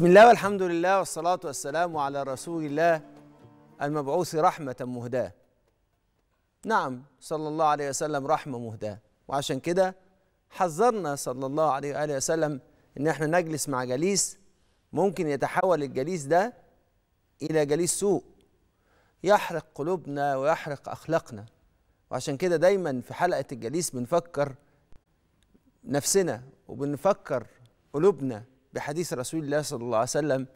بسم الله والحمد لله والصلاة والسلام على رسول الله المبعوث رحمة مهداة نعم صلى الله عليه وسلم رحمة مهداة وعشان كده حذرنا صلى الله عليه وآله وسلم إن احنا نجلس مع جليس ممكن يتحول الجليس ده إلى جليس سوء يحرق قلوبنا ويحرق أخلاقنا وعشان كده دايما في حلقة الجليس بنفكر نفسنا وبنفكر قلوبنا بحديث رسول الله صلى الله عليه وسلم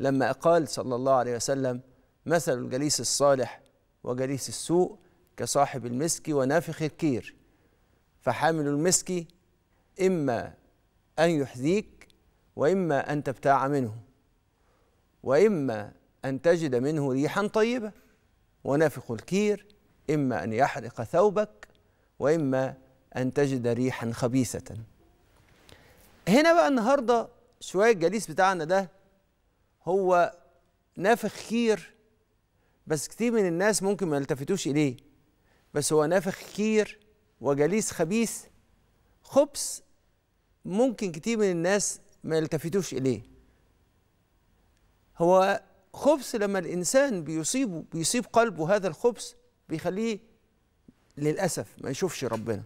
لما قال صلى الله عليه وسلم مثل الجليس الصالح وجليس السوء كصاحب المسك ونافخ الكير فحامل المسك إما أن يحذيك وإما أن تبتاع منه وإما أن تجد منه ريحا طيبة ونافخ الكير إما أن يحرق ثوبك وإما أن تجد ريحا خبيثة هنا بقى النهارده شوية الجليس بتاعنا ده هو نافخ خير بس كتير من الناس ممكن ما يلتفتوش إليه بس هو نافخ خير وجليس خبيث خبث ممكن كتير من الناس ما يلتفتوش إليه هو خبث لما الإنسان بيصيبه بيصيب قلبه هذا الخبث بيخليه للأسف ما يشوفش ربنا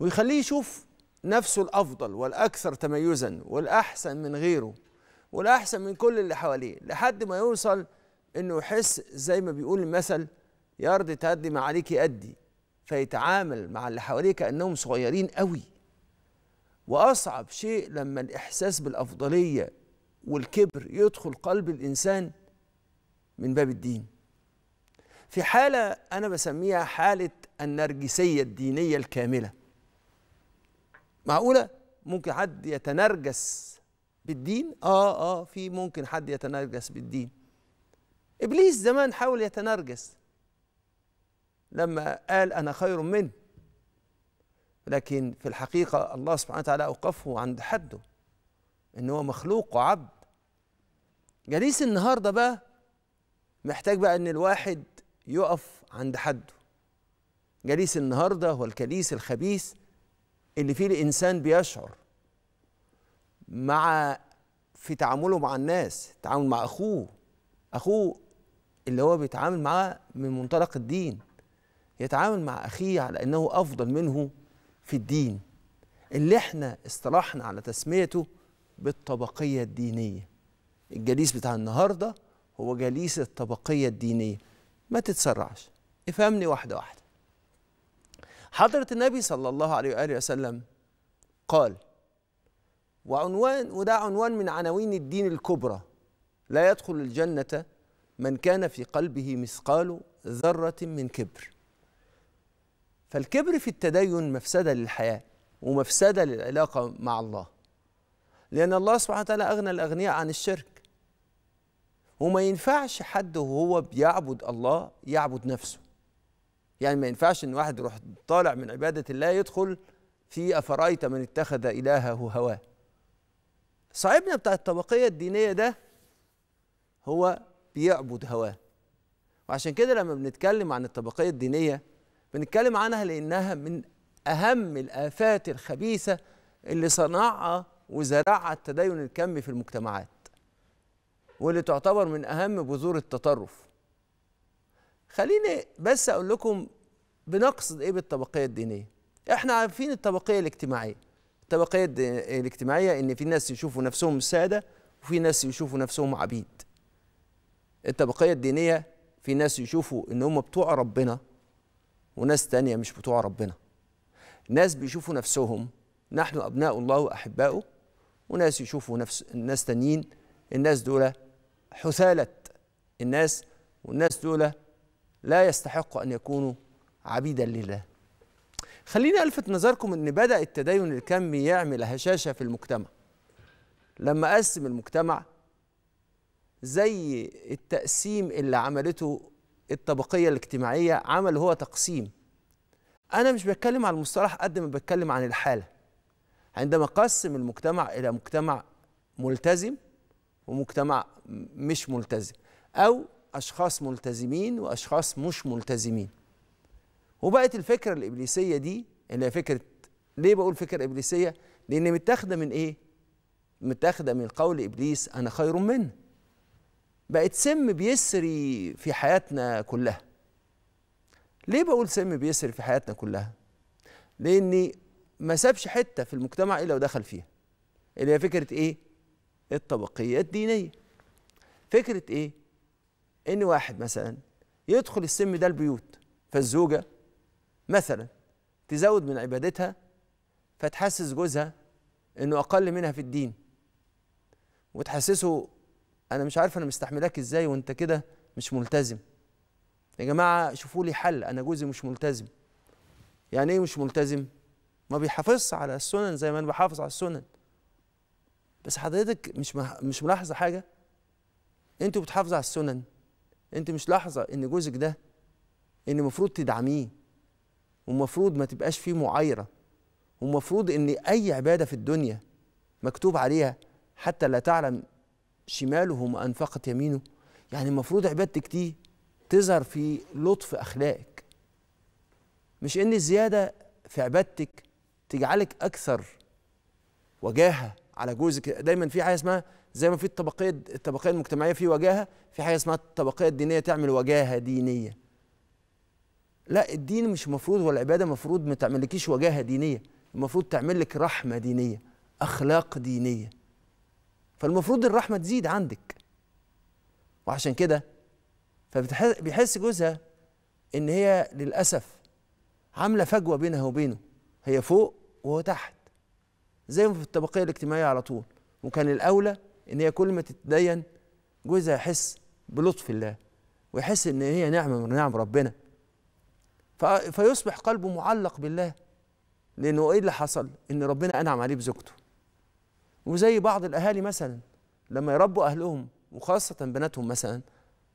ويخليه يشوف نفسه الافضل والاكثر تميزا والاحسن من غيره والاحسن من كل اللي حواليه لحد ما يوصل انه يحس زي ما بيقول المثل يا ارض تهدي ما عليك يأدي فيتعامل مع اللي حواليه كأنهم صغيرين قوي وأصعب شيء لما الإحساس بالأفضلية والكبر يدخل قلب الإنسان من باب الدين في حالة أنا بسميها حالة النرجسية الدينية الكاملة معقوله ممكن حد يتنرجس بالدين اه اه في ممكن حد يتنرجس بالدين ابليس زمان حاول يتنرجس لما قال انا خير منه لكن في الحقيقه الله سبحانه وتعالى اوقفه عند حده ان هو مخلوق وعبد جليس النهارده بقى محتاج بقى ان الواحد يقف عند حده جليس النهارده هو الكليس الخبيث اللي فيه الانسان بيشعر مع في تعامله مع الناس تعامل مع اخوه اخوه اللي هو بيتعامل معاه من منطلق الدين يتعامل مع اخيه على انه افضل منه في الدين اللي احنا اصطلحنا على تسميته بالطبقيه الدينيه الجليس بتاع النهارده هو جليس الطبقيه الدينيه ما تتسرعش افهمني واحده واحده حضرة النبي صلى الله عليه وآله وسلم قال وعنوان وده عنوان من عناوين الدين الكبرى لا يدخل الجنة من كان في قلبه مثقال ذرة من كبر فالكبر في التدين مفسدة للحياة ومفسدة للعلاقة مع الله لأن الله سبحانه وتعالى أغنى الأغنياء عن الشرك وما ينفعش حد وهو بيعبد الله يعبد نفسه يعني ما ينفعش ان واحد يروح طالع من عباده الله يدخل في افرايت من اتخذ الهه هواه صاحبنا بتاع الطبقيه الدينيه ده هو بيعبد هواه وعشان كده لما بنتكلم عن الطبقيه الدينيه بنتكلم عنها لانها من اهم الافات الخبيثه اللي صنعها وزرعها التدين الكمي في المجتمعات واللي تعتبر من اهم بذور التطرف خليني بس اقول لكم بنقصد ايه بالطبقيه الدينيه احنا عارفين الطبقيه الاجتماعيه الطبقيه الاجتماعيه ان في ناس يشوفوا نفسهم ساده وفي ناس يشوفوا نفسهم عبيد الطبقيه الدينيه في ناس يشوفوا ان هم بتوع ربنا وناس تانية مش بتوع ربنا ناس بيشوفوا نفسهم نحن ابناء الله واحباؤه وناس يشوفوا نفس الناس تانيين الناس دول حثاله الناس والناس دول لا يستحق ان يكونوا عبيدا لله خليني ألفت نظركم أن بدأ التدين الكمي يعمل هشاشة في المجتمع لما قسم المجتمع زي التقسيم اللي عملته الطبقية الاجتماعية عمل هو تقسيم أنا مش بتكلم عن المصطلح قد ما بتكلم عن الحالة عندما قسم المجتمع إلى مجتمع ملتزم ومجتمع مش ملتزم أو أشخاص ملتزمين وأشخاص مش ملتزمين وبقت الفكره الابليسيه دي اللي هي فكره ليه بقول فكره ابليسيه لان متاخده من ايه متاخده من قول ابليس انا خير منه بقت سم بيسري في حياتنا كلها ليه بقول سم بيسري في حياتنا كلها لاني ما سابش حته في المجتمع الا ودخل فيها اللي هي فكره ايه الطبقيه الدينيه فكره ايه ان واحد مثلا يدخل السم ده البيوت فالزوجه مثلا تزود من عبادتها فتحسس جوزها انه اقل منها في الدين وتحسسه انا مش عارف انا مستحملاك ازاي وانت كده مش ملتزم يا جماعه شوفوا لي حل انا جوزي مش ملتزم يعني ايه مش ملتزم ما بيحافظش على السنن زي ما انا بحافظ على السنن بس حضرتك مش مش ملاحظه حاجه انتوا بتحافظوا على السنن انت مش لاحظه ان جوزك ده ان المفروض تدعميه ومفروض ما تبقاش فيه معايرة ومفروض ان اي عبادة في الدنيا مكتوب عليها حتى لا تعلم شماله ما انفقت يمينه يعني المفروض عبادتك دي تظهر في لطف اخلاقك مش ان الزيادة في عبادتك تجعلك اكثر وجاهة على جوزك دايما في حاجة اسمها زي ما في الطبقية الطبقية المجتمعية في وجاهة في حاجة اسمها الطبقية الدينية تعمل وجاهة دينية لا الدين مش مفروض والعباده مفروض ما تعملكيش وجاهه دينيه المفروض تعملك رحمه دينيه اخلاق دينيه فالمفروض الرحمه تزيد عندك وعشان كده فبيحس جوزها ان هي للاسف عامله فجوه بينها وبينه هي فوق وهو تحت زي ما في الطبقيه الاجتماعيه على طول وكان الاولى ان هي كل ما تتدين جوزها يحس بلطف الله ويحس ان هي نعمه من نعم ربنا فيصبح قلبه معلق بالله لانه ايه اللي حصل ان ربنا انعم عليه بزوجته وزي بعض الاهالي مثلا لما يربوا اهلهم وخاصه بناتهم مثلا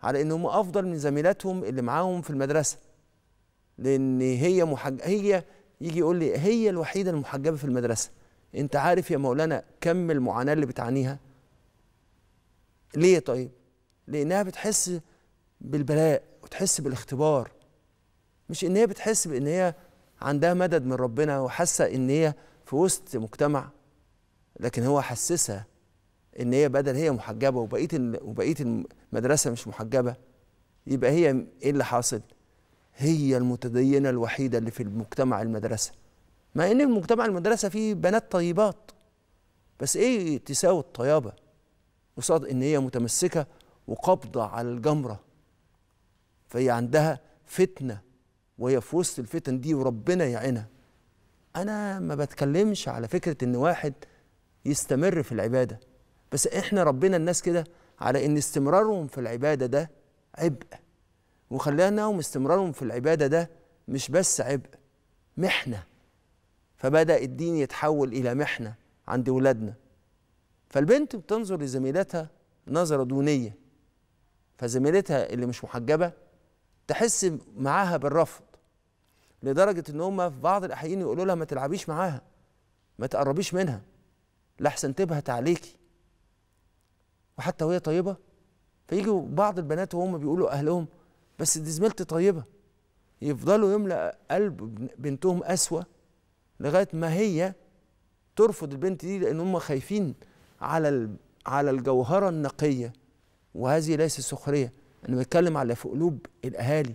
على انهم افضل من زميلاتهم اللي معاهم في المدرسه لان هي محج... هي يجي يقول لي هي الوحيده المحجبه في المدرسه انت عارف يا مولانا كم المعاناه اللي بتعانيها ليه طيب لانها بتحس بالبلاء وتحس بالاختبار مش ان هي بتحس بان هي عندها مدد من ربنا وحاسه ان هي في وسط مجتمع لكن هو حسسها ان هي بدل هي محجبه وبقيه وبقيه المدرسه مش محجبه يبقى هي ايه اللي حاصل؟ هي المتدينه الوحيده اللي في المجتمع المدرسه مع ان المجتمع المدرسه فيه بنات طيبات بس ايه تساوي الطيابه؟ قصاد ان هي متمسكه وقابضه على الجمره فهي عندها فتنه وهي في وسط الفتن دي وربنا يعينها انا ما بتكلمش على فكره ان واحد يستمر في العباده بس احنا ربنا الناس كده على ان استمرارهم في العباده ده عبء وخلاناهم استمرارهم في العباده ده مش بس عبء محنه فبدا الدين يتحول الى محنه عند ولادنا فالبنت بتنظر لزميلتها نظره دونيه فزميلتها اللي مش محجبه تحس معاها بالرفض لدرجه ان هم في بعض الاحيان يقولوا لها ما تلعبيش معاها ما تقربيش منها لحسن تبهت عليكي وحتى وهي طيبه فيجوا بعض البنات وهم بيقولوا اهلهم بس دي زميلتي طيبه يفضلوا يملا قلب بنتهم قسوه لغايه ما هي ترفض البنت دي لان هم خايفين على على الجوهره النقيه وهذه ليست سخريه انا بتكلم على في قلوب الاهالي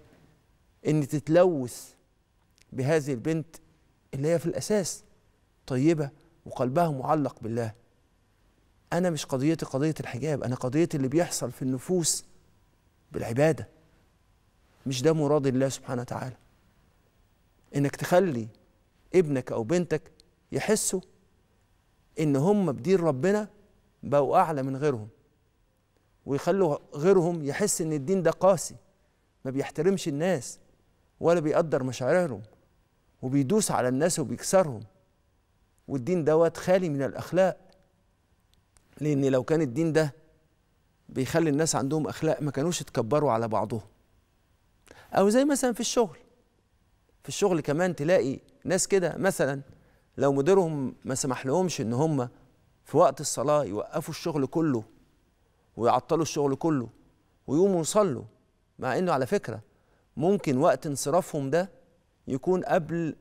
ان تتلوث بهذه البنت اللي هي في الأساس طيبة وقلبها معلق بالله أنا مش قضيتي قضية الحجاب أنا قضيتي اللي بيحصل في النفوس بالعبادة مش ده مراد الله سبحانه وتعالى إنك تخلي ابنك أو بنتك يحسوا إن هم بدين ربنا بقوا أعلى من غيرهم ويخلوا غيرهم يحس إن الدين ده قاسي ما بيحترمش الناس ولا بيقدر مشاعرهم وبيدوس على الناس وبيكسرهم والدين دوت خالي من الأخلاق لأن لو كان الدين ده بيخلي الناس عندهم أخلاق ما كانوش يتكبروا على بعضهم أو زي مثلا في الشغل في الشغل كمان تلاقي ناس كده مثلا لو مديرهم ما سمح لهمش ان هم في وقت الصلاة يوقفوا الشغل كله ويعطلوا الشغل كله ويقوموا يصلوا مع انه على فكرة ممكن وقت انصرافهم ده يكون قبل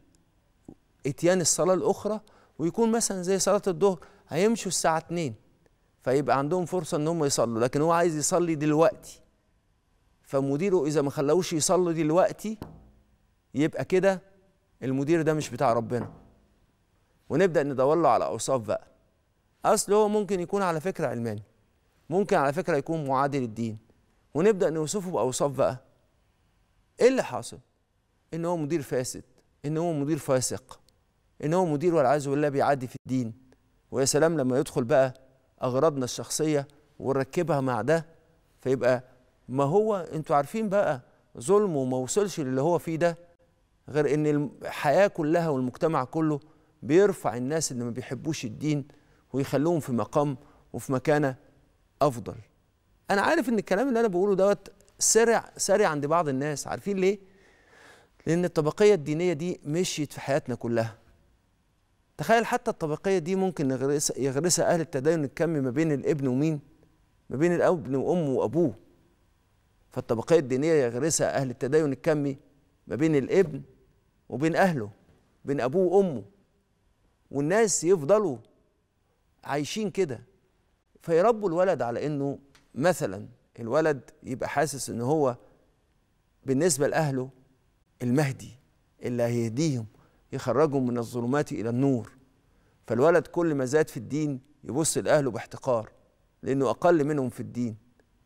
اتيان الصلاه الاخرى ويكون مثلا زي صلاه الظهر هيمشوا الساعه 2 فيبقى عندهم فرصه ان هم يصلوا لكن هو عايز يصلي دلوقتي فمديره اذا ما خلاهوش يصلوا دلوقتي يبقى كده المدير ده مش بتاع ربنا ونبدا ندور له على اوصاف بقى اصل هو ممكن يكون على فكره علماني ممكن على فكره يكون معادل الدين ونبدا نوصفه باوصاف بقى ايه اللي حاصل ان هو مدير فاسد ان هو مدير فاسق ان هو مدير والعياذ بالله بيعدي في الدين ويا سلام لما يدخل بقى اغراضنا الشخصيه ونركبها مع ده فيبقى ما هو انتوا عارفين بقى ظلمه وما وصلش للي هو فيه ده غير ان الحياه كلها والمجتمع كله بيرفع الناس اللي ما بيحبوش الدين ويخلوهم في مقام وفي مكانه افضل انا عارف ان الكلام اللي انا بقوله دوت سرع سرع عند بعض الناس عارفين ليه لأن الطبقية الدينية دي مشيت في حياتنا كلها تخيل حتى الطبقية دي ممكن يغرس يغرسها أهل التدين الكمي ما بين الابن ومين ما بين الابن وأمه وأبوه فالطبقية الدينية يغرسها أهل التدين الكمي ما بين الابن وبين أهله بين أبوه وأمه والناس يفضلوا عايشين كده فيربوا الولد على إنه مثلا الولد يبقى حاسس إن هو بالنسبة لأهله المهدي اللي هيهديهم يخرجهم من الظلمات إلى النور فالولد كل ما زاد في الدين يبص لأهله باحتقار لأنه أقل منهم في الدين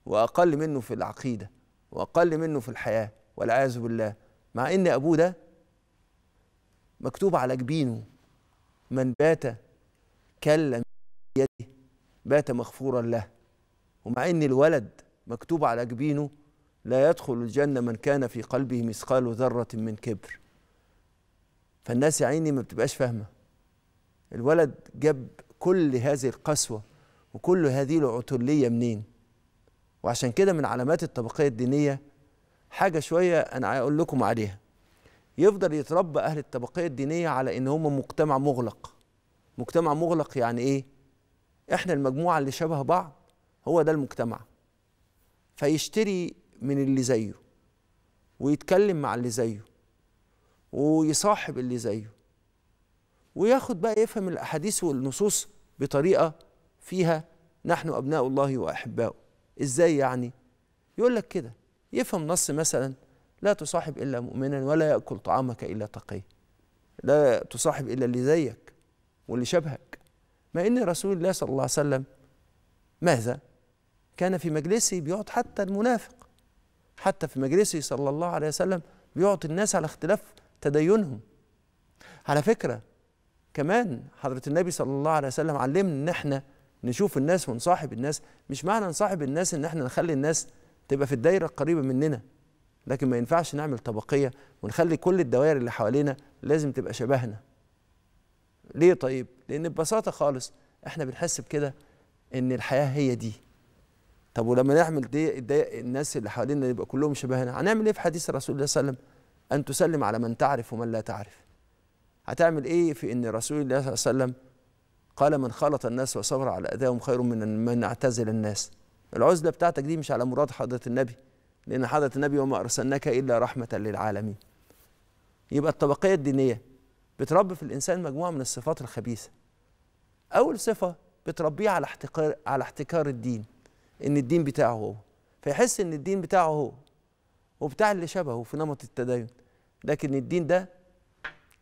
وأقل منه في العقيدة وأقل منه في الحياة والعياذ بالله مع إن أبوه ده مكتوب على جبينه من بات كلم يده بات مغفورا له ومع إن الولد مكتوب على جبينه لا يدخل الجنة من كان في قلبه مثقال ذرة من كبر فالناس يا عيني ما بتبقاش فاهمة الولد جاب كل هذه القسوة وكل هذه العتلية منين وعشان كده من علامات الطبقية الدينية حاجة شوية أنا أقول لكم عليها يفضل يتربى أهل الطبقية الدينية على إن هم مجتمع مغلق مجتمع مغلق يعني إيه؟ إحنا المجموعة اللي شبه بعض هو ده المجتمع فيشتري من اللي زيه ويتكلم مع اللي زيه ويصاحب اللي زيه وياخد بقى يفهم الاحاديث والنصوص بطريقه فيها نحن ابناء الله واحباؤه ازاي يعني يقول لك كده يفهم نص مثلا لا تصاحب الا مؤمنا ولا ياكل طعامك الا تقي لا تصاحب الا اللي زيك واللي شبهك ما ان رسول الله صلى الله عليه وسلم ماذا كان في مجلسه بيقعد حتى المنافق حتى في مجلسه صلى الله عليه وسلم بيعطي الناس على اختلاف تدينهم على فكرة كمان حضرة النبي صلى الله عليه وسلم علمنا ان احنا نشوف الناس ونصاحب الناس مش معنى نصاحب الناس ان احنا نخلي الناس تبقى في الدايرة القريبة مننا لكن ما ينفعش نعمل طبقية ونخلي كل الدوائر اللي حوالينا لازم تبقى شبهنا ليه طيب لان ببساطة خالص احنا بنحس بكده ان الحياة هي دي طب ولما نعمل دي, دي الناس اللي حوالينا يبقى كلهم شبهنا هنعمل ايه في حديث الرسول الله صلى الله عليه وسلم ان تسلم على من تعرف ومن لا تعرف هتعمل ايه في ان رسول الله صلى الله عليه وسلم قال من خلط الناس وصبر على اذاهم خير من من اعتزل الناس العزله بتاعتك دي مش على مراد حضره النبي لان حضره النبي وما ارسلناك الا رحمه للعالمين يبقى الطبقيه الدينيه بتربي في الانسان مجموعه من الصفات الخبيثه اول صفه بتربيه على احتقار على احتكار الدين ان الدين بتاعه هو فيحس ان الدين بتاعه هو وبتاع اللي شبهه في نمط التدين لكن الدين ده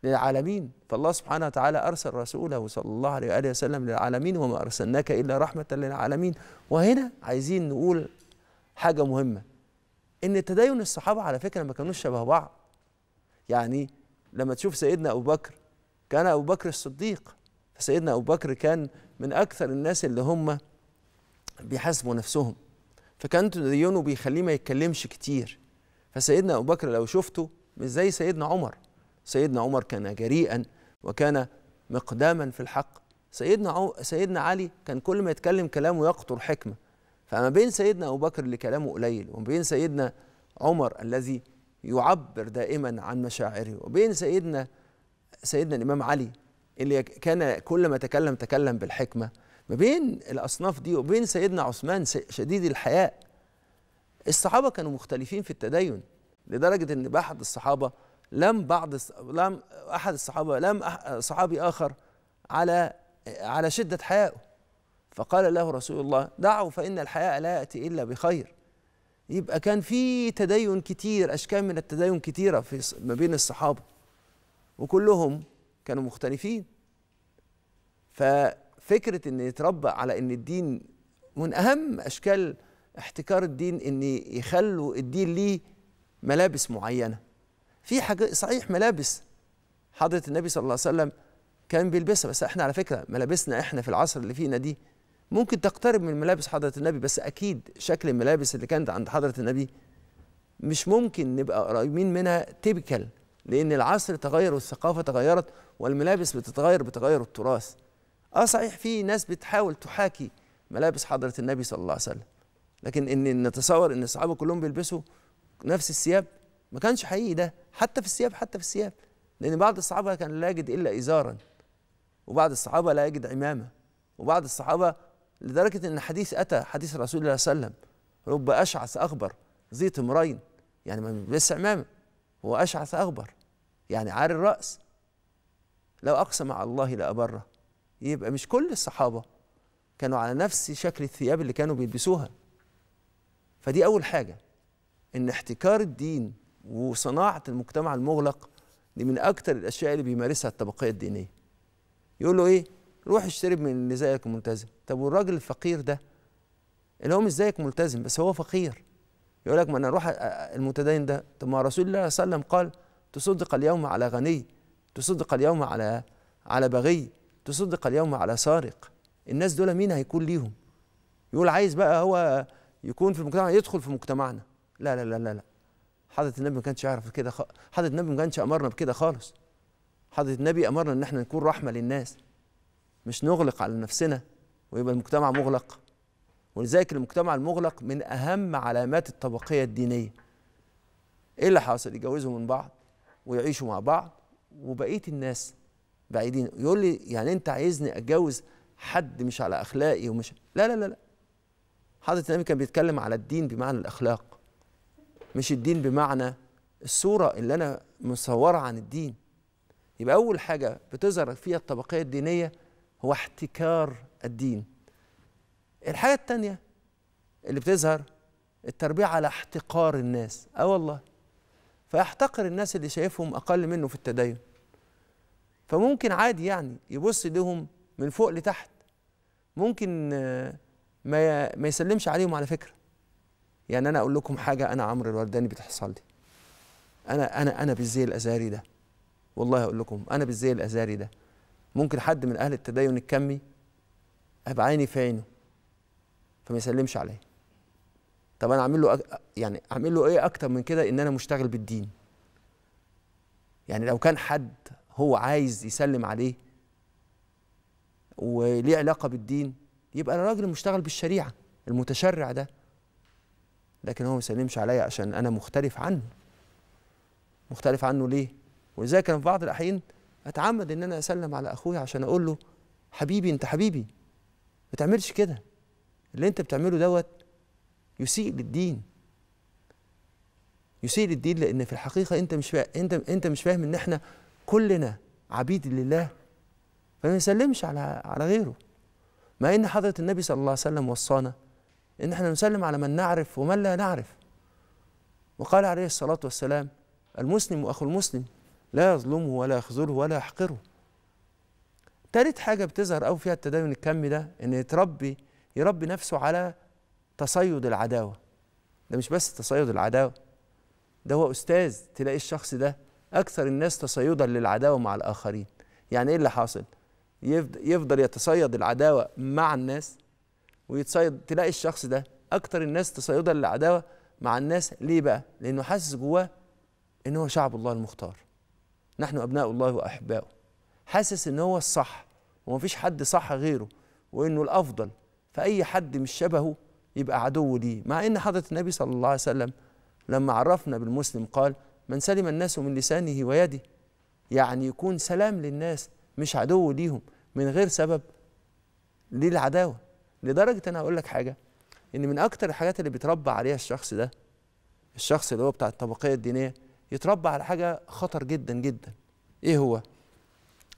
للعالمين فالله سبحانه وتعالى أرسل رسوله صلى الله عليه وآله وسلم للعالمين وما أرسلناك إلا رحمة للعالمين وهنا عايزين نقول حاجة مهمة إن تدين الصحابة على فكرة ما كانوش شبه بعض يعني لما تشوف سيدنا أبو بكر كان أبو بكر الصديق فسيدنا أبو بكر كان من أكثر الناس اللي هم بيحاسبوا نفسهم فكان تدينه بيخليه ما يتكلمش كتير فسيدنا أبو بكر لو شفته مش زي سيدنا عمر سيدنا عمر كان جريئا وكان مقداما في الحق سيدنا عو... سيدنا علي كان كل ما يتكلم كلامه يقطر حكمة فما بين سيدنا أبو بكر اللي كلامه قليل وما بين سيدنا عمر الذي يعبر دائما عن مشاعره وبين سيدنا سيدنا الإمام علي اللي كان كل ما تكلم تكلم بالحكمة ما بين الأصناف دي وبين سيدنا عثمان شديد الحياء الصحابة كانوا مختلفين في التدين لدرجة أن أحد الصحابة لم بعض لم أحد الصحابة لم صحابي آخر على على شدة حيائه فقال له رسول الله دعه فإن الحياء لا يأتي إلا بخير يبقى كان في تدين كتير أشكال من التدين كتيرة في ما بين الصحابة وكلهم كانوا مختلفين ف فكره ان يتربى على ان الدين من اهم اشكال احتكار الدين ان يخلوا الدين ليه ملابس معينه في حاجه صحيح ملابس حضره النبي صلى الله عليه وسلم كان بيلبسها بس احنا على فكره ملابسنا احنا في العصر اللي فينا دي ممكن تقترب من ملابس حضره النبي بس اكيد شكل الملابس اللي كانت عند حضره النبي مش ممكن نبقى قريبين منها تيبيكال لان العصر تغير والثقافه تغيرت والملابس بتتغير بتغير التراث اه صحيح في ناس بتحاول تحاكي ملابس حضره النبي صلى الله عليه وسلم لكن ان نتصور ان الصحابه كلهم بيلبسوا نفس الثياب ما كانش حقيقي ده حتى في الثياب حتى في الثياب لان بعض الصحابه كان لا يجد الا ازارا وبعض الصحابه لا يجد عمامه وبعض الصحابه لدرجه ان حديث اتى حديث رسول الله صلى الله عليه وسلم رب اشعث اخبر ذي تمرين يعني ما بيلبسش عمامه هو اشعث اخبر يعني عار الراس لو اقسم على الله لابره يبقى مش كل الصحابة كانوا على نفس شكل الثياب اللي كانوا بيلبسوها فدي أول حاجة إن احتكار الدين وصناعة المجتمع المغلق دي من أكتر الأشياء اللي بيمارسها الطبقية الدينية يقول له إيه روح اشتري من اللي زيك ملتزم طب والراجل الفقير ده اللي هو مش زيك ملتزم بس هو فقير يقول لك ما انا اروح المتدين ده طب ما رسول الله صلى الله عليه وسلم قال تصدق اليوم على غني تصدق اليوم على على بغي تصدق اليوم على سارق الناس دول مين هيكون ليهم يقول عايز بقى هو يكون في المجتمع يدخل في مجتمعنا لا لا لا لا, لا. حضرة النبي ما كانش يعرف كده خ... حضرة النبي ما كانش أمرنا بكده خالص حضرة النبي أمرنا إن احنا نكون رحمة للناس مش نغلق على نفسنا ويبقى المجتمع مغلق ولذلك المجتمع المغلق من أهم علامات الطبقية الدينية إيه اللي حاصل يتجوزوا من بعض ويعيشوا مع بعض وبقية الناس بعيدين يقول لي يعني انت عايزني اتجوز حد مش على اخلاقي ومش لا لا لا لا حضرة النبي كان بيتكلم على الدين بمعنى الاخلاق مش الدين بمعنى الصورة اللي انا مصورة عن الدين يبقى اول حاجة بتظهر فيها الطبقية الدينية هو احتكار الدين الحاجة الثانيه اللي بتظهر التربية على احتقار الناس اه والله فيحتقر الناس اللي شايفهم اقل منه في التدين فممكن عادي يعني يبص لهم من فوق لتحت ممكن آه، ما ما يسلمش عليهم على فكره يعني انا اقول لكم حاجه انا عمرو الورداني بتحصل لي انا انا انا بالزي الازهري ده والله اقول لكم انا بالزي الازهري ده ممكن حد من اهل التدين الكمي ابقى عيني في عينه فما يسلمش عليا طب انا اعمل له أك... يعني اعمل له ايه اكتر من كده ان انا مشتغل بالدين يعني لو كان حد هو عايز يسلم عليه وليه علاقة بالدين يبقى الراجل مشتغل بالشريعة المتشرع ده لكن هو ما يسلمش عليا عشان أنا مختلف عنه مختلف عنه ليه ولذلك أنا في بعض الأحيان أتعمد إن أنا أسلم على أخويا عشان أقول له حبيبي أنت حبيبي ما تعملش كده اللي أنت بتعمله دوت يسيء للدين يسيء للدين لأن في الحقيقة أنت مش فا... أنت أنت مش فاهم إن إحنا كلنا عبيد لله فما نسلمش على على غيره مع ان حضره النبي صلى الله عليه وسلم وصانا ان احنا نسلم على من نعرف ومن لا نعرف وقال عليه الصلاه والسلام المسلم اخو المسلم لا يظلمه ولا يخذله ولا يحقره تالت حاجة بتظهر قوي فيها التدين الكمي ده إن يتربي يربي نفسه على تصيد العداوة ده مش بس تصيد العداوة ده هو أستاذ تلاقي الشخص ده اكثر الناس تصيدا للعداوه مع الاخرين يعني ايه اللي حاصل يفضل يتصيد العداوه مع الناس ويتصيد تلاقي الشخص ده اكثر الناس تصيدا للعداوه مع الناس ليه بقى لانه حاسس جواه ان هو شعب الله المختار نحن ابناء الله واحباؤه حاسس ان هو الصح ومفيش حد صح غيره وانه الافضل فاي حد مش شبهه يبقى عدو ليه مع ان حضره النبي صلى الله عليه وسلم لما عرفنا بالمسلم قال من سلم الناس من لسانه ويده يعني يكون سلام للناس مش عدو ليهم من غير سبب للعداوه لدرجه انا هقول لك حاجه ان من اكتر الحاجات اللي بيتربى عليها الشخص ده الشخص اللي هو بتاع الطبقيه الدينيه يتربى على حاجه خطر جدا جدا ايه هو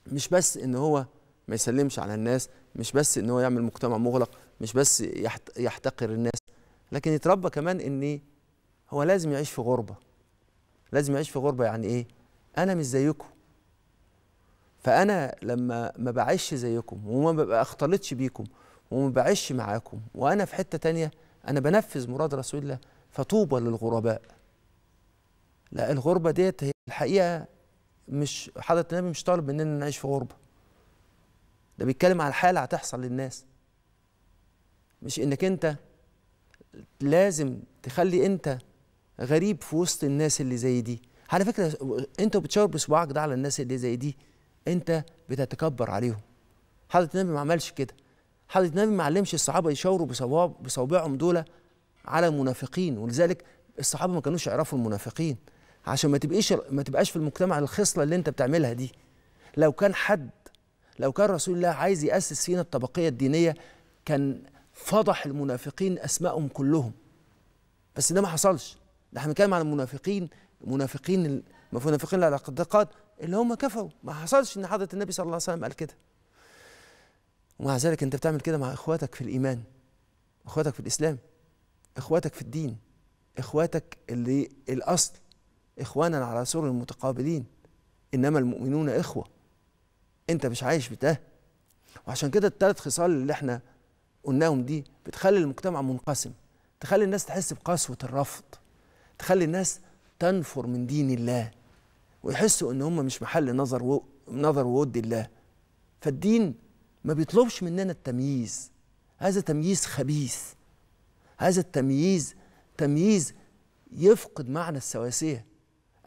مش بس ان هو ما يسلمش على الناس مش بس ان هو يعمل مجتمع مغلق مش بس يحتقر الناس لكن يتربى كمان ان هو لازم يعيش في غربه لازم يعيش في غربه يعني ايه انا مش زيكم فانا لما ما بعيش زيكم وما ببقى اختلطش بيكم وما بعيش معاكم وانا في حته تانية انا بنفذ مراد رسول الله فطوبى للغرباء لا الغربه ديت هي الحقيقه مش حضره النبي مش طالب مننا نعيش في غربه ده بيتكلم على الحاله هتحصل للناس مش انك انت لازم تخلي انت غريب في وسط الناس اللي زي دي على فكره انت بتشاور بصباعك ده على الناس اللي زي دي انت بتتكبر عليهم حضرة النبي ما عملش كده حضرة النبي ما علمش الصحابة يشاوروا بصوابعهم دول على المنافقين ولذلك الصحابة ما كانوش يعرفوا المنافقين عشان ما تبقيش ما تبقاش في المجتمع الخصلة اللي انت بتعملها دي لو كان حد لو كان رسول الله عايز يأسس فينا الطبقية الدينية كان فضح المنافقين أسمائهم كلهم بس ده ما حصلش ده احنا بنتكلم عن المنافقين المنافقين المنافقين العقدقات اللي هم كفوا ما حصلش ان حضره النبي صلى الله عليه وسلم قال كده ومع ذلك انت بتعمل كده مع اخواتك في الايمان اخواتك في الاسلام اخواتك في الدين اخواتك اللي الاصل اخوانا على سرر متقابلين انما المؤمنون اخوه انت مش عايش بده وعشان كده الثلاث خصال اللي احنا قلناهم دي بتخلي المجتمع منقسم تخلي الناس تحس بقسوه الرفض تخلي الناس تنفر من دين الله ويحسوا ان هم مش محل نظر و... نظر وود الله فالدين ما بيطلبش مننا التمييز هذا تمييز خبيث هذا التمييز تمييز يفقد معنى السواسيه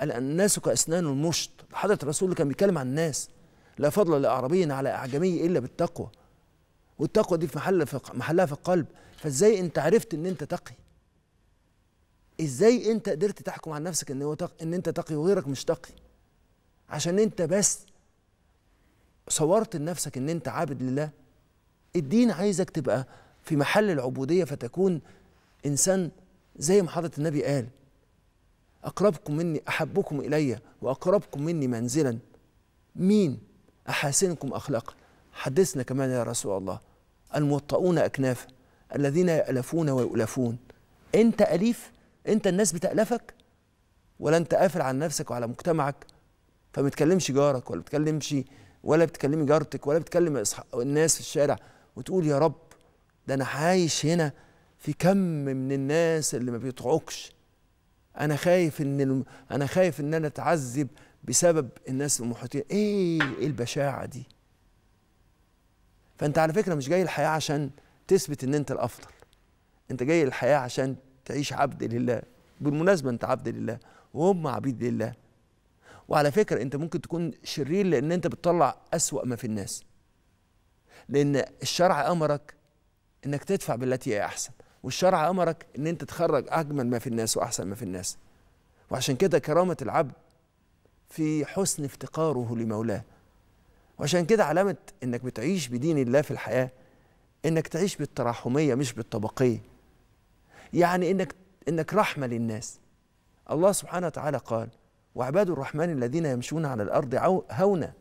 الناس كاسنان المشط حضره الرسول اللي كان بيتكلم عن الناس لا فضل لاعرابي على اعجمي الا بالتقوى والتقوى دي في محل في محلها في القلب فازاي انت عرفت ان انت تقي ازاي انت قدرت تحكم على نفسك ان هو تق... ان انت تقي وغيرك مش تقي عشان انت بس صورت لنفسك ان انت عابد لله الدين عايزك تبقى في محل العبوديه فتكون انسان زي ما حضره النبي قال اقربكم مني احبكم الي واقربكم مني منزلا مين احاسنكم اخلاقا حدثنا كمان يا رسول الله الموطؤون اكنافا الذين يالفون ويؤلفون انت اليف انت الناس بتألفك ولا انت قافل على نفسك وعلى مجتمعك فما بتكلمش جارك ولا بتكلمش ولا بتكلمي جارتك ولا بتكلم الناس في الشارع وتقول يا رب ده انا عايش هنا في كم من الناس اللي ما بيطعوكش انا خايف ان انا خايف ان انا اتعذب بسبب الناس المحيطين ايه ايه البشاعه دي فانت على فكره مش جاي الحياه عشان تثبت ان انت الافضل انت جاي الحياه عشان تعيش عبد لله بالمناسبة أنت عبد لله وهم عبيد لله وعلى فكرة أنت ممكن تكون شرير لأن أنت بتطلع أسوأ ما في الناس لأن الشرع أمرك أنك تدفع بالتي هي أحسن والشرع أمرك أن أنت تخرج أجمل ما في الناس وأحسن ما في الناس وعشان كده كرامة العبد في حسن افتقاره لمولاه وعشان كده علامة انك بتعيش بدين الله في الحياة انك تعيش بالتراحمية مش بالطبقية يعني انك انك رحمه للناس الله سبحانه وتعالى قال وعباد الرحمن الذين يمشون على الارض هونا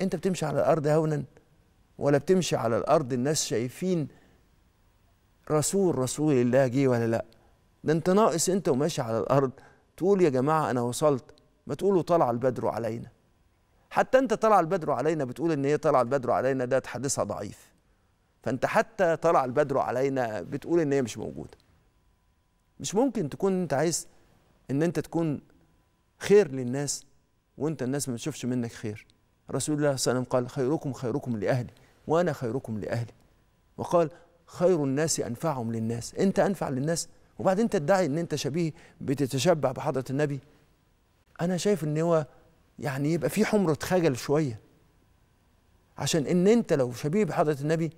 انت بتمشي على الارض هونا ولا بتمشي على الارض الناس شايفين رسول رسول الله جه ولا لا ده انت ناقص انت وماشي على الارض تقول يا جماعه انا وصلت ما تقولوا طلع البدر علينا حتى انت طلع البدر علينا بتقول ان هي طلع البدر علينا ده حديثها ضعيف فانت حتى طلع البدر علينا بتقول ان هي مش موجوده مش ممكن تكون انت عايز ان انت تكون خير للناس وانت الناس ما تشوفش منك خير رسول الله صلى الله عليه وسلم قال خيركم خيركم لأهلي وأنا خيركم لأهلي وقال خير الناس أنفعهم للناس أنت أنفع للناس وبعدين تدعي أن أنت شبيه بتتشبع بحضرة النبي أنا شايف أن هو يعني يبقى في حمرة خجل شوية عشان أن أنت لو شبيه بحضرة النبي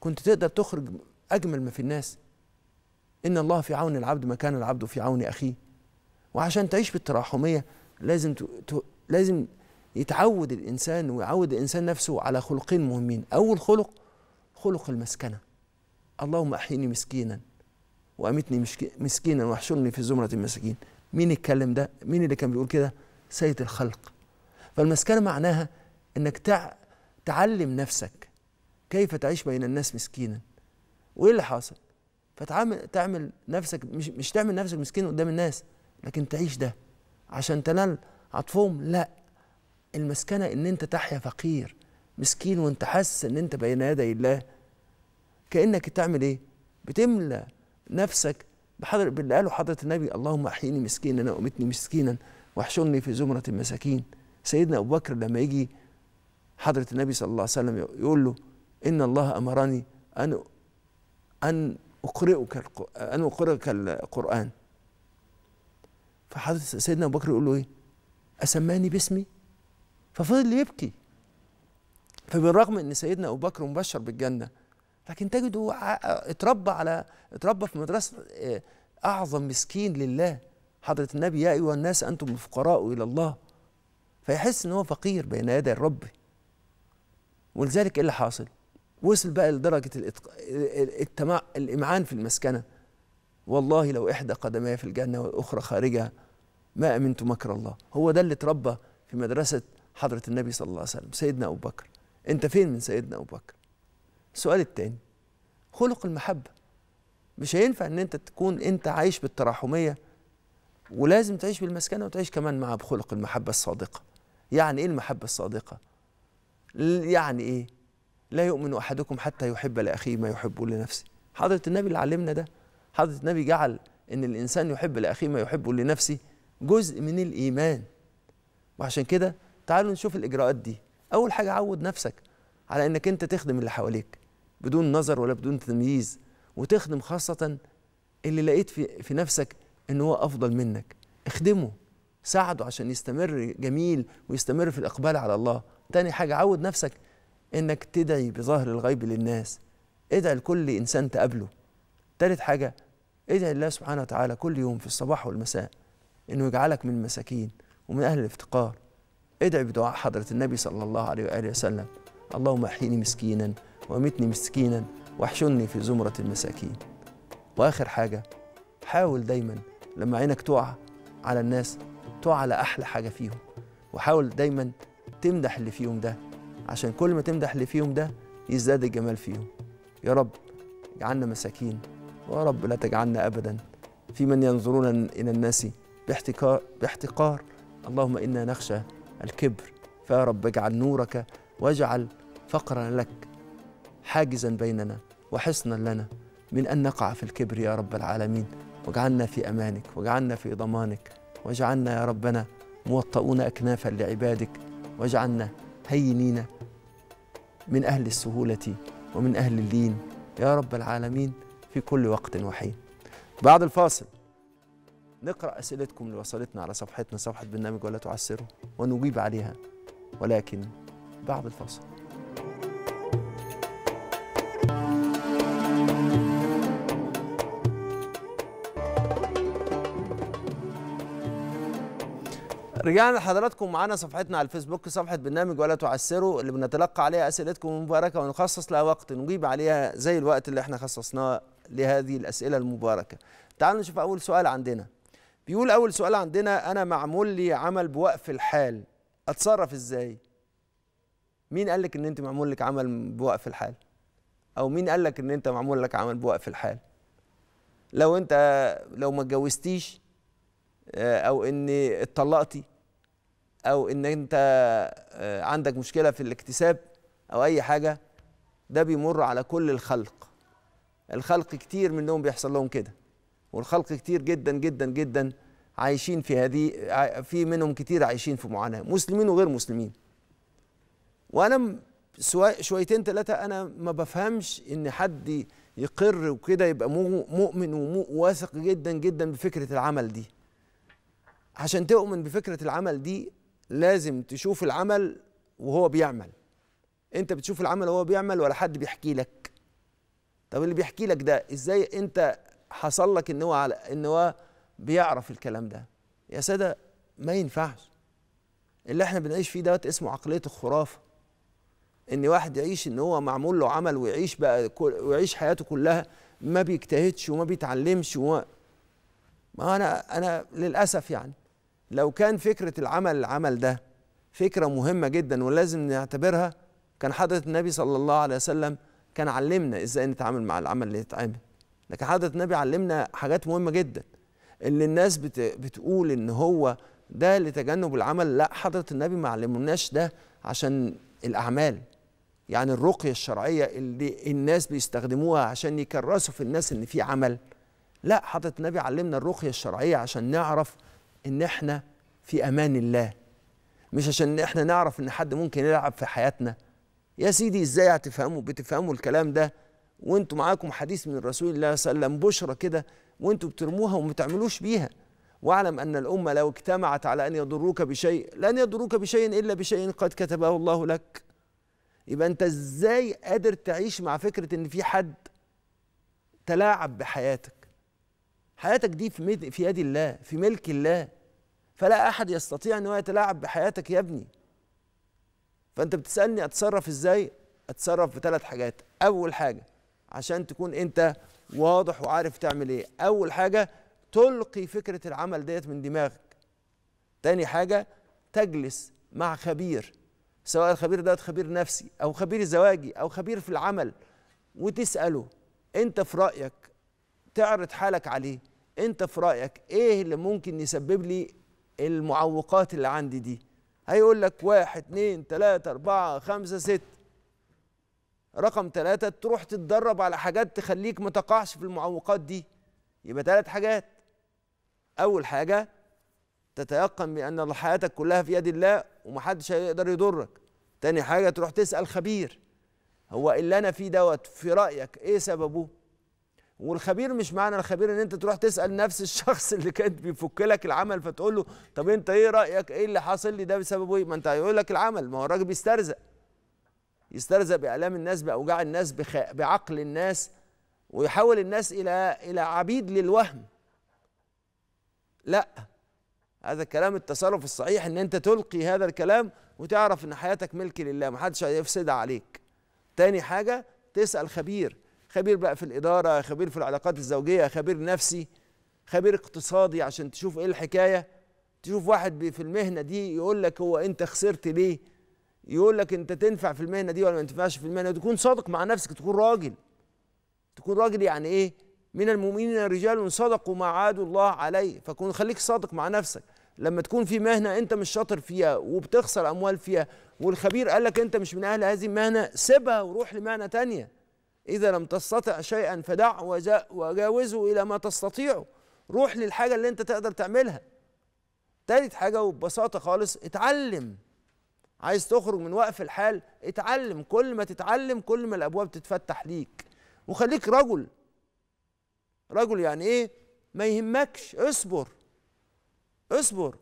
كنت تقدر تخرج أجمل ما في الناس إن الله في عون العبد ما كان العبد في عون أخيه وعشان تعيش بالتراحمية لازم ت... ت... لازم يتعود الإنسان ويعود الإنسان نفسه على خلقين مهمين أول خلق خلق المسكنة اللهم أحيني مسكينا وأمتني مسكينا واحشرني في زمرة المساكين مين الكلام ده مين اللي كان بيقول كده سيد الخلق فالمسكنة معناها أنك تع... تعلم نفسك كيف تعيش بين الناس مسكينا وإيه اللي حاصل فتعمل تعمل نفسك مش مش تعمل نفسك مسكين قدام الناس لكن تعيش ده عشان تنال عطفهم لا المسكنه ان انت تحيا فقير مسكين وانت حاسس ان انت بين يدي الله كانك تعمل ايه بتملى نفسك بحضر باللي قاله حضره النبي اللهم احييني مسكينا وامتني مسكينا واحشرني في زمره المساكين سيدنا ابو بكر لما يجي حضره النبي صلى الله عليه وسلم يقول له ان الله امرني ان ان أقرئك أن أقرئك القرآن فحضرت سيدنا أبو بكر يقول له إيه أسماني باسمي ففضل يبكي فبالرغم ان سيدنا ابو بكر مبشر بالجنه لكن تجده اتربى على اتربى في مدرسه آه، اعظم مسكين لله حضره النبي يا ايها الناس انتم الفقراء الى الله فيحس ان هو فقير بين يدي الرب ولذلك ايه اللي حاصل؟ وصل بقى لدرجه الإتق... التمع... الامعان في المسكنه والله لو احدى قدماي في الجنه والاخرى خارجها ما امنت مكر الله هو ده اللي اتربى في مدرسه حضره النبي صلى الله عليه وسلم سيدنا ابو بكر انت فين من سيدنا ابو بكر السؤال الثاني خلق المحبه مش هينفع ان انت تكون انت عايش بالتراحميه ولازم تعيش بالمسكنه وتعيش كمان معاه بخلق المحبه الصادقه يعني ايه المحبه الصادقه يعني ايه لا يؤمن احدكم حتى يحب لاخيه ما يحبه لنفسه حضره النبي اللي علمنا ده حضره النبي جعل ان الانسان يحب لاخيه ما يحبه لنفسه جزء من الايمان وعشان كده تعالوا نشوف الاجراءات دي اول حاجه عود نفسك على انك انت تخدم اللي حواليك بدون نظر ولا بدون تمييز وتخدم خاصه اللي لقيت في, في نفسك ان هو افضل منك اخدمه ساعده عشان يستمر جميل ويستمر في الاقبال على الله تاني حاجه عود نفسك انك تدعي بظهر الغيب للناس ادعي لكل انسان تقابله تالت حاجه ادعي الله سبحانه وتعالى كل يوم في الصباح والمساء انه يجعلك من المساكين ومن اهل الافتقار ادعي بدعاء حضره النبي صلى الله عليه واله وسلم اللهم احيني مسكينا وامتني مسكينا واحشني في زمره المساكين واخر حاجه حاول دايما لما عينك تقع على الناس تقع على احلى حاجه فيهم وحاول دايما تمدح اللي فيهم ده عشان كل ما تمدح اللي فيهم ده يزداد الجمال فيهم يا رب اجعلنا مساكين ويا رب لا تجعلنا أبدا في من ينظرون إلى الناس باحتقار, باحتقار اللهم إنا نخشى الكبر فيا رب اجعل نورك واجعل فقرا لك حاجزا بيننا وحصنا لنا من أن نقع في الكبر يا رب العالمين واجعلنا في أمانك واجعلنا في ضمانك واجعلنا يا ربنا موطؤون أكنافا لعبادك واجعلنا هينينا من أهل السهولة ومن أهل اللين يا رب العالمين في كل وقت وحين بعد الفاصل نقرأ أسئلتكم اللي وصلتنا على صفحتنا صفحة برنامج ولا تعسره ونجيب عليها ولكن بعد الفاصل رجعنا لحضراتكم معانا صفحتنا على الفيسبوك صفحه برنامج ولا تعسروا اللي بنتلقى عليها اسئلتكم المباركه ونخصص لها وقت نجيب عليها زي الوقت اللي احنا خصصناه لهذه الاسئله المباركه. تعالوا نشوف اول سؤال عندنا. بيقول اول سؤال عندنا انا معمول لي عمل بوقف الحال اتصرف ازاي؟ مين قال لك ان انت معمول لك عمل بوقف الحال؟ او مين قال لك ان انت معمول لك عمل بوقف الحال؟ لو انت لو ما اتجوزتيش آه، او ان اتطلقتي او ان انت آه، عندك مشكله في الاكتساب او اي حاجه ده بيمر على كل الخلق الخلق كتير منهم بيحصل لهم كده والخلق كتير جدا جدا جدا عايشين في هذه في منهم كتير عايشين في معاناه مسلمين وغير مسلمين وانا شويتين ثلاثه انا ما بفهمش ان حد يقر وكده يبقى مؤمن وواثق جدا جدا بفكره العمل دي عشان تؤمن بفكره العمل دي لازم تشوف العمل وهو بيعمل انت بتشوف العمل وهو بيعمل ولا حد بيحكي لك طب اللي بيحكي لك ده ازاي انت حصل لك ان هو على ان هو بيعرف الكلام ده يا ساده ما ينفعش اللي احنا بنعيش فيه دوت اسمه عقليه الخرافه ان واحد يعيش ان هو معمول له عمل ويعيش بقى ويعيش حياته كلها ما بيجتهدش وما بيتعلمش وما ما انا انا للاسف يعني لو كان فكرة العمل العمل ده فكرة مهمة جدا ولازم نعتبرها كان حضرة النبي صلى الله عليه وسلم كان علمنا ازاي نتعامل مع العمل اللي يتعامل لكن حضرة النبي علمنا حاجات مهمة جدا اللي الناس بت... بتقول ان هو ده لتجنب العمل لا حضرة النبي ما علمناش ده عشان الأعمال يعني الرقية الشرعية اللي الناس بيستخدموها عشان يكرسوا في الناس إن في عمل لا حضرة النبي علمنا الرقية الشرعية عشان نعرف ان احنا في امان الله مش عشان احنا نعرف ان حد ممكن يلعب في حياتنا يا سيدي ازاي هتفهموا بتفهموا الكلام ده وانتم معاكم حديث من رسول الله صلى الله عليه وسلم بشرى كده وانتم بترموها وما بيها واعلم ان الامه لو اجتمعت على ان يضروك بشيء لن يضروك بشيء الا بشيء قد كتبه الله لك يبقى انت ازاي قادر تعيش مع فكره ان في حد تلاعب بحياتك حياتك دي في يد الله في ملك الله فلا احد يستطيع ان هو يتلاعب بحياتك يا ابني فانت بتسالني اتصرف ازاي اتصرف بثلاث حاجات اول حاجه عشان تكون انت واضح وعارف تعمل ايه اول حاجه تلقي فكره العمل ديت من دماغك تاني حاجه تجلس مع خبير سواء الخبير ده خبير نفسي او خبير زواجي او خبير في العمل وتساله انت في رايك تعرض حالك عليه انت في رايك ايه اللي ممكن يسبب لي المعوقات اللي عندي دي هيقول لك واحد اتنين تلاتة أربعة خمسة ستة رقم تلاتة تروح تتدرب على حاجات تخليك ما تقعش في المعوقات دي يبقى تلات حاجات أول حاجة تتيقن بأن حياتك كلها في يد الله ومحدش هيقدر يضرك تاني حاجة تروح تسأل خبير هو اللي أنا فيه دوت في رأيك إيه سببه والخبير مش معنى الخبير ان انت تروح تسال نفس الشخص اللي كان بيفك لك العمل فتقول له طب انت ايه رايك ايه اللي حاصل لي ده بسببه ايه ما انت هيقول لك العمل ما هو الراجل بيسترزق يسترزق بآلام الناس بأوجاع الناس بخ... بعقل الناس ويحول الناس إلى إلى عبيد للوهم لا هذا كلام التصرف الصحيح ان انت تلقي هذا الكلام وتعرف ان حياتك ملك لله محدش هيفسدها عليك تاني حاجة تسأل خبير خبير بقى في الاداره خبير في العلاقات الزوجيه خبير نفسي خبير اقتصادي عشان تشوف ايه الحكايه تشوف واحد في المهنه دي يقول لك هو انت خسرت ليه يقول لك انت تنفع في المهنه دي ولا ما تنفعش في المهنه دي تكون صادق مع نفسك تكون راجل تكون راجل يعني ايه من المؤمنين رجال صدقوا ما عادوا الله عليه فكون خليك صادق مع نفسك لما تكون في مهنه انت مش شاطر فيها وبتخسر اموال فيها والخبير قال لك انت مش من اهل هذه المهنه سيبها وروح لمهنه تانية إذا لم تستطع شيئا فدعه وجاوزه إلى ما تستطيعه روح للحاجة اللي أنت تقدر تعملها تالت حاجة وببساطة خالص اتعلم عايز تخرج من وقف الحال اتعلم كل ما تتعلم كل ما الأبواب تتفتح ليك وخليك رجل رجل يعني إيه ما يهمكش اصبر اصبر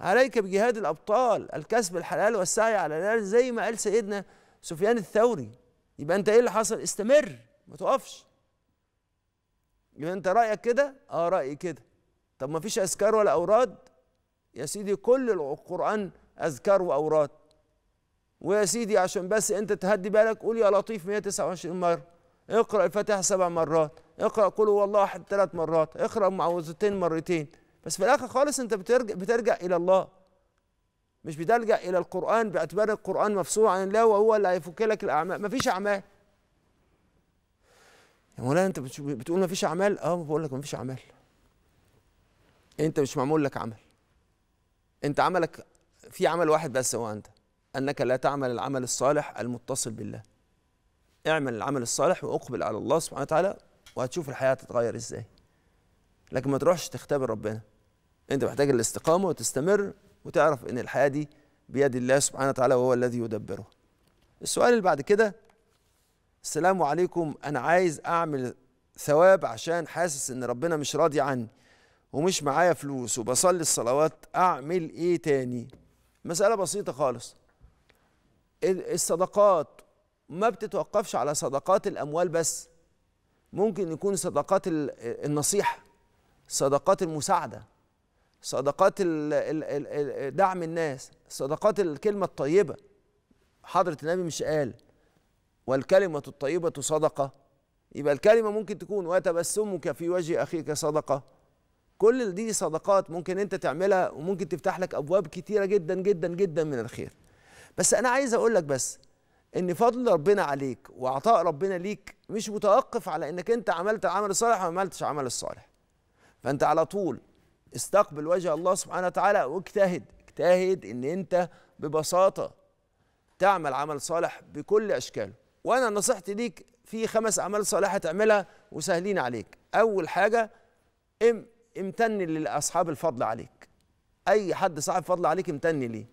عليك بجهاد الأبطال الكسب الحلال والسعي على الحلال زي ما قال سيدنا سفيان الثوري يبقى انت ايه اللي حصل استمر ما تقفش يبقى انت رايك كده اه رايي كده طب ما فيش اذكار ولا اوراد يا سيدي كل القران اذكار واوراد ويا سيدي عشان بس انت تهدي بالك قول يا لطيف 129 مره اقرا الفاتحه سبع مرات اقرا قل هو الله احد ثلاث مرات اقرا معوذتين مرتين بس في الاخر خالص انت بترجع بترجع الى الله مش بتلجأ إلى القرآن باعتبار القرآن مفصول عن يعني الله وهو اللي هيفك لك الأعمال مفيش أعمال يا مولانا أنت بتقول مفيش أعمال أه بقول لك مفيش أعمال أنت مش معمول لك عمل أنت عملك في عمل واحد بس هو أنت أنك لا تعمل العمل الصالح المتصل بالله اعمل العمل الصالح وأقبل على الله سبحانه وتعالى وهتشوف الحياة تتغير إزاي لكن ما تروحش تختبر ربنا أنت محتاج الاستقامة وتستمر وتعرف ان الحياه دي بيد الله سبحانه وتعالى وهو الذي يدبرها السؤال اللي بعد كده السلام عليكم انا عايز اعمل ثواب عشان حاسس ان ربنا مش راضي عني ومش معايا فلوس وبصلي الصلوات اعمل ايه تاني مسألة بسيطة خالص الصدقات ما بتتوقفش على صدقات الأموال بس ممكن يكون صدقات النصيحة صدقات المساعدة صدقات دعم الناس صدقات الكلمة الطيبة حضرة النبي مش قال والكلمة الطيبة صدقة يبقى الكلمة ممكن تكون وتبسمك في وجه أخيك صدقة كل دي صدقات ممكن أنت تعملها وممكن تفتح لك أبواب كتيرة جدا جدا جدا من الخير بس أنا عايز أقول لك بس ان فضل ربنا عليك وعطاء ربنا ليك مش متوقف على انك انت عملت العمل الصالح وما عملتش عمل الصالح فانت على طول استقبل وجه الله سبحانه وتعالى واجتهد اجتهد ان انت ببساطه تعمل عمل صالح بكل اشكاله وانا نصيحتي ليك في خمس اعمال صالحه تعملها وسهلين عليك اول حاجه ام امتن لاصحاب الفضل عليك اي حد صاحب فضل عليك امتن ليه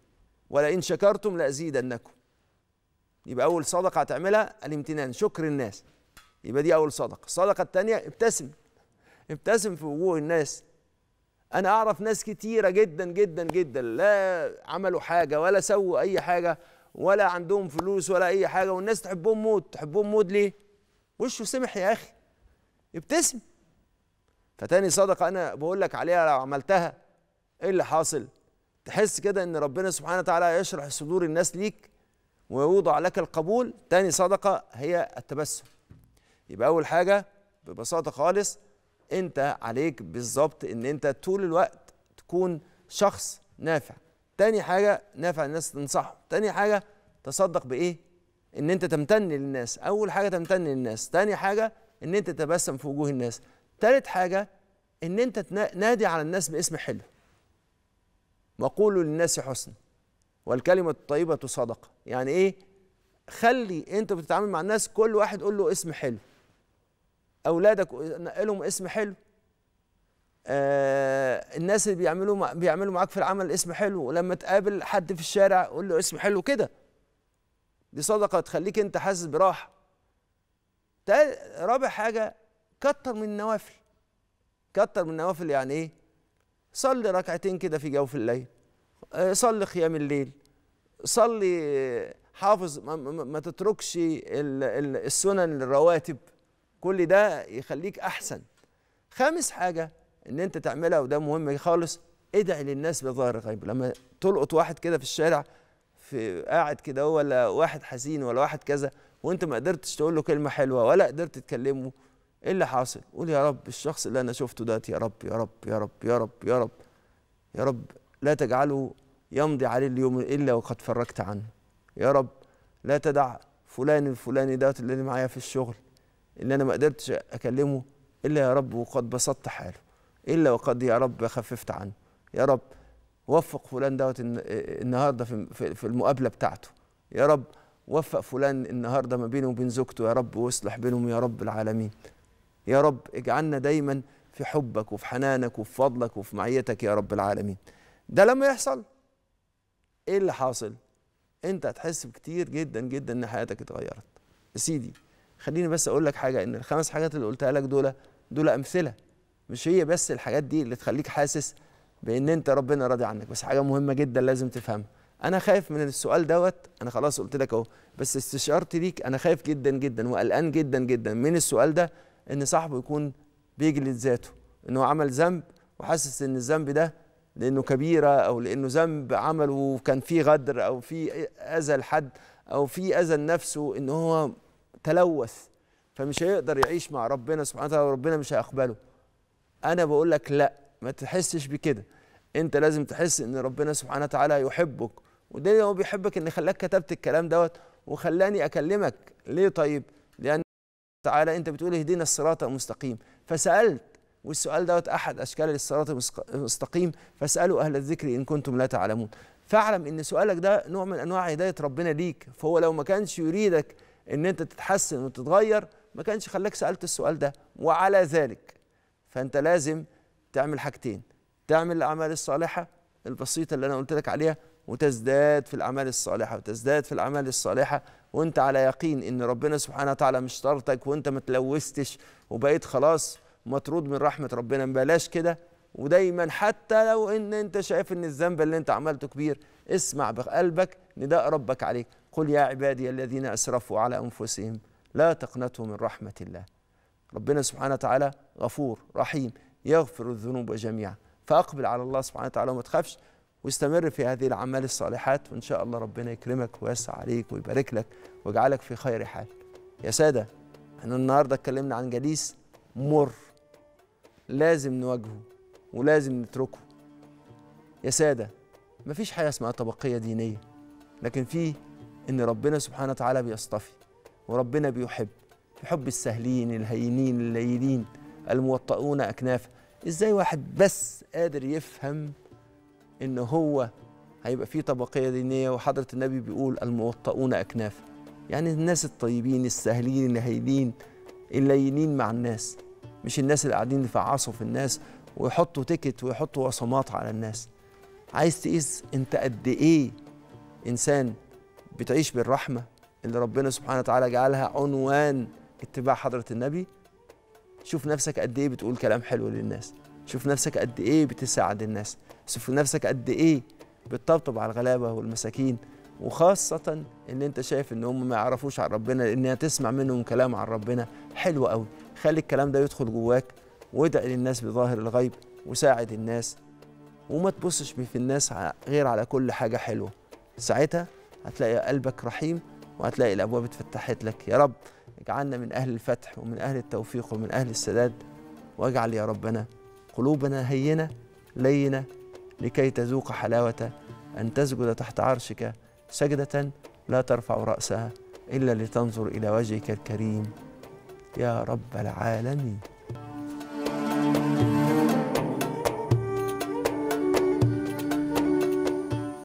ولئن شكرتم لازيدنكم يبقى اول صدقه هتعملها الامتنان شكر الناس يبقى دي اول صدقه الصدقه الثانيه ابتسم ابتسم في وجوه الناس انا اعرف ناس كتيره جدا جدا جدا لا عملوا حاجه ولا سووا اي حاجه ولا عندهم فلوس ولا اي حاجه والناس تحبهم موت تحبهم موت ليه وشه سمح يا اخي ابتسم فتاني صدقه انا بقول لك عليها لو عملتها ايه اللي حاصل تحس كده ان ربنا سبحانه وتعالى يشرح صدور الناس ليك ويوضع لك القبول تاني صدقه هي التبسم يبقى اول حاجه ببساطه خالص انت عليك بالظبط ان انت طول الوقت تكون شخص نافع تاني حاجه نافع الناس تنصحه تاني حاجه تصدق بايه ان انت تمتن للناس اول حاجه تمتن للناس تاني حاجه ان انت تتبسم في وجوه الناس تالت حاجه ان انت تنادي على الناس باسم حلو وقولوا للناس حسن والكلمه الطيبه صدقه يعني ايه خلي انت بتتعامل مع الناس كل واحد قول له اسم حلو اولادك نقلهم اسم حلو آه الناس اللي بيعملوا بيعملوا معاك في العمل اسم حلو ولما تقابل حد في الشارع قول له اسم حلو كده دي صدقه تخليك انت حاسس براحه رابع حاجه كتر من النوافل كتر من النوافل يعني ايه صلي ركعتين كده في جوف الليل آه، صلي قيام الليل صلي حافظ ما, ما, ما تتركش السنن الرواتب كل ده يخليك احسن خامس حاجه ان انت تعملها وده مهم خالص ادعي للناس بظاهر غيب لما تلقط واحد كده في الشارع في قاعد كده ولا واحد حزين ولا واحد كذا وانت ما قدرتش تقول له كلمه حلوه ولا قدرت تكلمه ايه اللي حاصل قول يا رب الشخص اللي انا شفته ده يا رب يا رب يا رب يا رب يا رب يا رب لا تجعله يمضي عليه اليوم الا وقد فرجت عنه يا رب لا تدع فلان الفلاني ده اللي معايا في الشغل ان انا ما قدرتش اكلمه الا يا رب وقد بسطت حاله الا وقد يا رب خففت عنه يا رب وفق فلان دوت النهارده في المقابله بتاعته يا رب وفق فلان النهارده ما بينه وبين زوجته يا رب واصلح بينهم يا رب العالمين يا رب اجعلنا دايما في حبك وفي حنانك وفي فضلك وفي معيتك يا رب العالمين ده لما يحصل ايه اللي حاصل انت هتحس بكتير جدا جدا ان حياتك اتغيرت يا سيدي خليني بس اقول لك حاجه ان الخمس حاجات اللي قلتها لك دول دول امثله مش هي بس الحاجات دي اللي تخليك حاسس بان انت ربنا راضي عنك بس حاجه مهمه جدا لازم تفهمها انا خايف من السؤال دوت انا خلاص قلت لك اهو بس استشارتي ليك انا خايف جدا جدا وقلقان جدا جدا من السؤال ده ان صاحبه يكون بيجلد ذاته ان هو عمل ذنب وحاسس ان الذنب ده لانه كبيره او لانه ذنب عمله كان فيه غدر او فيه اذى لحد او فيه اذى لنفسه ان هو تلوث فمش هيقدر يعيش مع ربنا سبحانه وتعالى وربنا مش هيقبله انا بقول لك لا ما تحسش بكده انت لازم تحس ان ربنا سبحانه وتعالى يحبك وده هو بيحبك ان خلاك كتبت الكلام دوت وخلاني اكلمك ليه طيب لان تعالى انت بتقول اهدنا الصراط المستقيم فسالت والسؤال دوت احد اشكال الصراط المستقيم فاسالوا اهل الذكر ان كنتم لا تعلمون فاعلم ان سؤالك ده نوع من انواع هدايه ربنا ليك فهو لو ما كانش يريدك ان انت تتحسن وتتغير ما كانش خلاك سالت السؤال ده وعلى ذلك فانت لازم تعمل حاجتين تعمل الاعمال الصالحه البسيطه اللي انا قلت لك عليها وتزداد في الاعمال الصالحه وتزداد في الاعمال الصالحه وانت على يقين ان ربنا سبحانه وتعالى مش طارتك وانت ما تلوثتش وبقيت خلاص مطرود من رحمه ربنا بلاش كده ودايما حتى لو ان انت شايف ان الذنب اللي انت عملته كبير اسمع بقلبك نداء ربك عليك قل يا عبادي الذين أسرفوا على أنفسهم لا تقنطوا من رحمة الله ربنا سبحانه وتعالى غفور رحيم يغفر الذنوب جميعا فأقبل على الله سبحانه وتعالى وما تخافش واستمر في هذه الأعمال الصالحات وإن شاء الله ربنا يكرمك ويسع عليك ويبارك لك ويجعلك في خير حال يا سادة احنا النهاردة اتكلمنا عن جليس مر لازم نواجهه ولازم نتركه يا سادة مفيش حاجة اسمها طبقية دينية لكن في ان ربنا سبحانه وتعالى بيصطفي وربنا بيحب يحب السهلين الهينين الليلين الموطئون اكناف ازاي واحد بس قادر يفهم ان هو هيبقى فيه طبقيه دينيه وحضره النبي بيقول الموطئون اكناف يعني الناس الطيبين السهلين الهينين اللينين مع الناس مش الناس اللي قاعدين يفعصوا في الناس ويحطوا تيكت ويحطوا وصمات على الناس عايز تقيس انت قد ايه انسان بتعيش بالرحمه اللي ربنا سبحانه وتعالى جعلها عنوان اتباع حضره النبي شوف نفسك قد ايه بتقول كلام حلو للناس شوف نفسك قد ايه بتساعد الناس شوف نفسك قد ايه بتطبطب على الغلابه والمساكين وخاصة إن أنت شايف إن هم ما يعرفوش عن ربنا لأن تسمع منهم كلام عن ربنا حلو قوي خلي الكلام ده يدخل جواك وادع للناس بظاهر الغيب وساعد الناس وما تبصش في الناس غير على كل حاجة حلوة ساعتها هتلاقي قلبك رحيم وهتلاقي الابواب اتفتحت لك يا رب اجعلنا من اهل الفتح ومن اهل التوفيق ومن اهل السداد واجعل يا ربنا قلوبنا هينه لينه لكي تذوق حلاوه ان تسجد تحت عرشك سجده لا ترفع راسها الا لتنظر الى وجهك الكريم يا رب العالمين